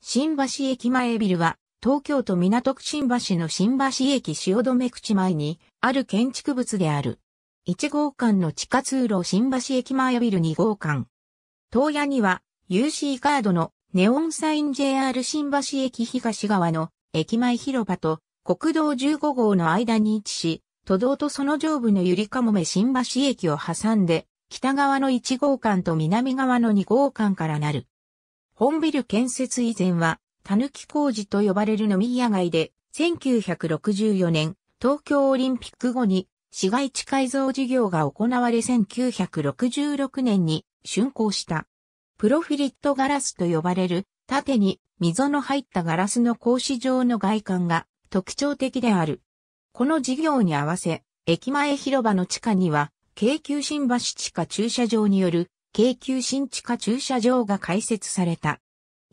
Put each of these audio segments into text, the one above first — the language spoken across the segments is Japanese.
新橋駅前ビルは、東京都港区新橋の新橋駅汐留口前にある建築物である。1号館の地下通路新橋駅前ビル2号館。東屋には UC カードのネオンサイン JR 新橋駅東側の駅前広場と国道15号の間に位置し、都道とその上部のゆりかもめ新橋駅を挟んで、北側の1号館と南側の2号館からなる。本ビル建設以前は、たぬき工事と呼ばれる飲み屋街で、1964年、東京オリンピック後に、市街地改造事業が行われ1966年に竣工した。プロフィリットガラスと呼ばれる、縦に溝の入ったガラスの格子状の外観が特徴的である。この事業に合わせ、駅前広場の地下には、京急新橋地下駐車場による京急新地下駐車場が開設された。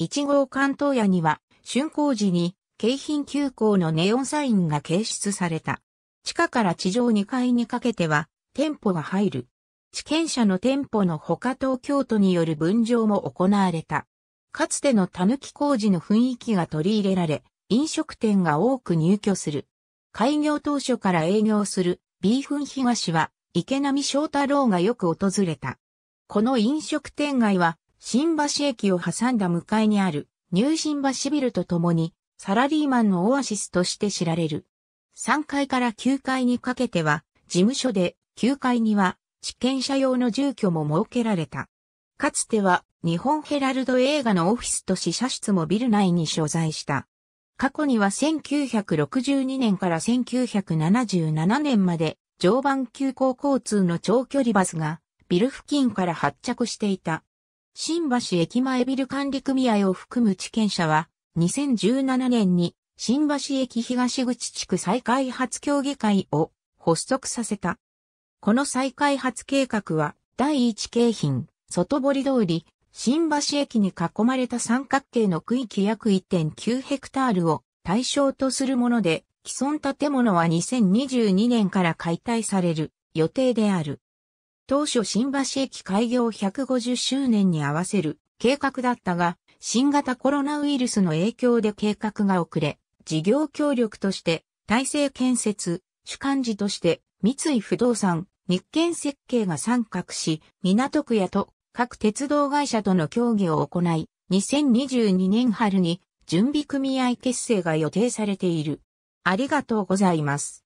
1号関東屋には、竣工時に、京浜急行のネオンサインが掲出された。地下から地上2階にかけては、店舗が入る。地権者の店舗の他東京都による分譲も行われた。かつての狸工事の雰囲気が取り入れられ、飲食店が多く入居する。開業当初から営業するビーフン東は池波正太郎がよく訪れた。この飲食店街は、新橋駅を挟んだ向かいにある、ニュー新橋ビルとともに、サラリーマンのオアシスとして知られる。3階から9階にかけては、事務所で、9階には、地権者用の住居も設けられた。かつては、日本ヘラルド映画のオフィスと試写室もビル内に所在した。過去には1962年から1977年まで、常磐急行交通の長距離バスが、ビル付近から発着していた。新橋駅前ビル管理組合を含む地権者は、2017年に新橋駅東口地区再開発協議会を発足させた。この再開発計画は、第一京浜、外堀通り、新橋駅に囲まれた三角形の区域約1.9ヘクタールを対象とするもので、既存建物は2022年から解体される予定である。当初新橋駅開業150周年に合わせる計画だったが、新型コロナウイルスの影響で計画が遅れ、事業協力として、体制建設、主幹事として、三井不動産、日建設計が参画し、港区やと各鉄道会社との協議を行い、2022年春に準備組合結成が予定されている。ありがとうございます。